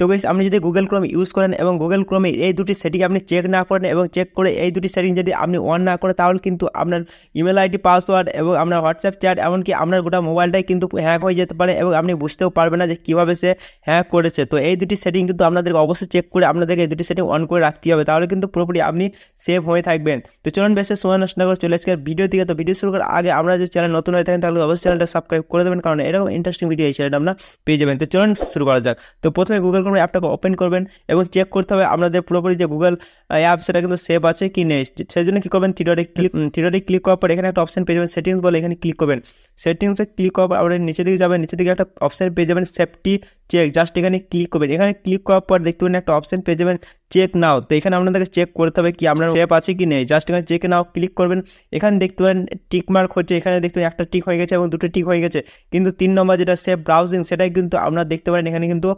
তো গাইস আপনি যদি গুগল ক্রোম ইউজ করেন এবং গুগল ক্রোমে এই দুটি সেটিং আপনি চেক না করেন এবং চেক করে এই দুটি সেটিং যদি আপনি অন না করেন তাহলে কিন্তু আপনার ইমেল আইডি পাসওয়ার্ড এবং আপনার হোয়াটসঅ্যাপ চ্যাট এমনকি আপনার গোটা মোবাইলটাই কিন্তু হ্যাক হয়ে যেতে পারে এবং আপনি বুঝতেও পারবেন না যে কীভাবে সে হ্যাক করেছে তো এই দুটি সেটিং কিন্তু আপনাদেরকে অবশ্যই চেক করে আপনাদেরকে এই দুটি সেটিং অন করে রাখতে হবে তাহলে কিন্তু পুরোপুরি আপনি সেভ হয়ে থাকবেন তো চলুন বেশি সময় নষ্ট না করে চলে আসছে ভিডিও দিকে তো ভিডিও শুরু করার আগে আমরা যে চ্যানেল নতুন হয়ে থাকেন তাহলে অবশ্যই চ্যানেলটা সাবস্ক্রাইব করে দেবেন কারণ এরকম ইন্টারেস্টিং ভিডিও এই চ্যানেলটা আপনার পেয়ে যাবেন তো চলুন শুরু করা যাক তো প্রথমে গুগল করবেন অ্যাপটাকে ওপেন করবেন এবং চেক করতে হবে আপনাদের পুরোপুরি যে গুগল অ্যাপ সেটা কিন্তু সেভ আছে কি নেই সেই জন্য কী করবেন থিরোডে ক্লিক থিরোডে ক্লিক করার পর এখানে একটা অপশন পেয়ে যাবেন সেটিংস বলে এখানে ক্লিক করবেন সেটিংসে ক্লিক করার পর আপনার নিচে দিকে যাবেন নিচে দিকে একটা অপশন পেয়ে যাবেন সেফটি চেক জাস্ট এখানে ক্লিক করবেন এখানে ক্লিক করার পর দেখতে পাবেন একটা অপশন পেয়ে যাবেন চেক নাও তো এখানে আপনাদেরকে চেক করতে হবে কি আপনার সেপ আছে কি নেই জাস্ট এখানে চেক নাও ক্লিক করবেন এখানে দেখতে পারেন টিক মার্ক হচ্ছে এখানে দেখতে পারেন একটা টিক হয়ে গেছে এবং দুটো টিক হয়ে গেছে কিন্তু তিন নম্বর যেটা সেফ ব্রাউজিং সেটাই কিন্তু আপনারা দেখতে পারেন এখানে কিন্তু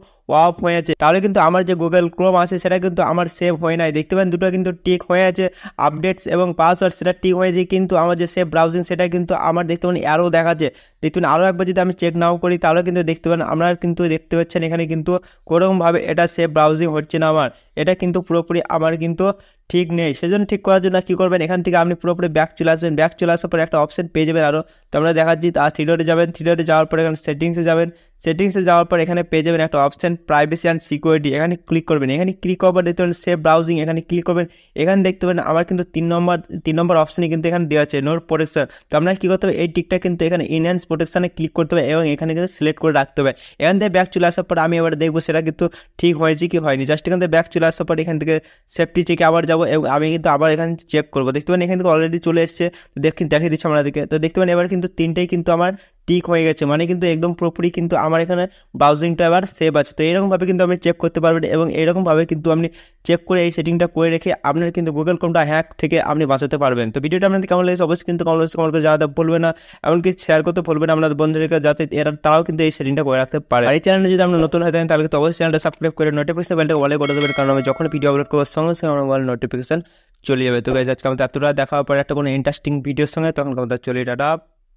অফ হয়ে আছে তাহলে কিন্তু আমার যে গুগল ক্রোম আছে সেটা কিন্তু আমার সেভ হয়ে নাই দেখতে পারেন দুটো কিন্তু টিক হয়ে আছে আপডেটস এবং পাসওয়ার্ড সেটা টিক হয়েছে কিন্তু আমার যে সেফ ব্রাউজিং সেটা কিন্তু আমার দেখতে পারেন আরও দেখাচ্ছে দেখতে পাবেন আরও একবার যদি আমি চেক নাও করি তাহলে কিন্তু দেখতে পারেন আমরা কিন্তু দেখতে হচ্ছেন এখানে কিন্তু কোনোভাবে এটা সেভ ব্রাউজিং হচ্ছে না আমার এটা কিন্তু পুরোপুরি আমার কিন্তু ঠিক নেই সেজন্য ঠিক করার জন্য কী করবেন এখান থেকে আপনি পুরোপুরি ব্যাক চলে আসবেন ব্যাক চলে আসার পরে একটা অপশন পেয়ে যাবেন আরও তোমরা যাচ্ছি আর থ্রিডোরে যাবেন থ্রিডোরে যাওয়ার পরে এখানে সেটিংসে যাবেন সেটিংসে যাওয়ার পর এখানে পেয়ে যাবেন একটা অপশন প্রাইভেসি অ্যান্ড সিকিউরিটি এখানে ক্লিক করবেন এখানে ক্লিক করবার দেখতে পাবেন সেফ ব্রাউজিং এখানে ক্লিক করবেন এখানে দেখতে পাবেন আমার কিন্তু তিন নম্বর তিন নম্বর অপশানে কিন্তু এখানে দেওয়া আছে নোট প্রোটেকশন তো আপনার কী করতে হবে এই টিকটা কিন্তু এখানে ইনহ্যান্স প্রোটেকশানে ক্লিক করতে হবে এবং এখানে কিন্তু সিলেক্ট করে রাখতে হবে এখান থেকে ব্যাক চলে আসার পর আমি এবার দেখবো সেটা কিন্তু ঠিক হয়েছে কি হয়নি জাস্ট এখান থেকে ব্যাক চলে চলে আসার পর এখান থেকে সেফটি চেকে আবার যাবো এবং আমি কিন্তু আবার এখান চেক করবো দেখতে পারেন এখান থেকে অলরেডি চলে এসছে দেখে দেখিয়ে দিচ্ছি আমাদেরকে তো দেখতে পারেন এবার কিন্তু তিনটেই কিন্তু আমার টিক হয়ে গেছে মানে কিন্তু একদম পুরোপুরি কিন্তু আমার এখানে ব্রাউজিংটা এবার সেভ আছে তো এরকমভাবে কিন্তু আপনি চেক করতে পারবেন এবং এরকমভাবে কিন্তু আপনি চেক করে এই সেটিংটা করে রেখে আপনার কিন্তু গুগল ক্রোমটা হ্যাক থেকে আপনি বাঁচাতে পারবেন তো ভিডিওটা আপনাদের কেমন লেগেছে অবশ্যই কিন্তু কমন লেগেছে কমেন্ট জানাতে বলবে না এমনকি শেয়ার করতে বলবেন আপনার বন্ধুদেরকে যাতে এরা তারাও কিন্তু এই সেটিংটা করে রাখতে পারে আর এই চ্যানেলে যদি আপনার নতুন হয়ে থাকেন তাহলে কিন্তু অবশ্যই চ্যানেলটা সাবস্ক্রাইব করে নোটিফিকেশন বেলটা অলে করে দেবেন কারণ আমি যখন ভিডিও আপলোড করবো সঙ্গে সঙ্গে আমার মোবাইল নোটিফিকেশন চলে যাবে তো গাইজ আজকে আমাদের এতটা দেখা পরে একটা কোনো ইন্টারেস্টিং ভিডিওর সঙ্গে তখন আমাদের চলে টাটা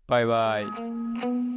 バイバイ。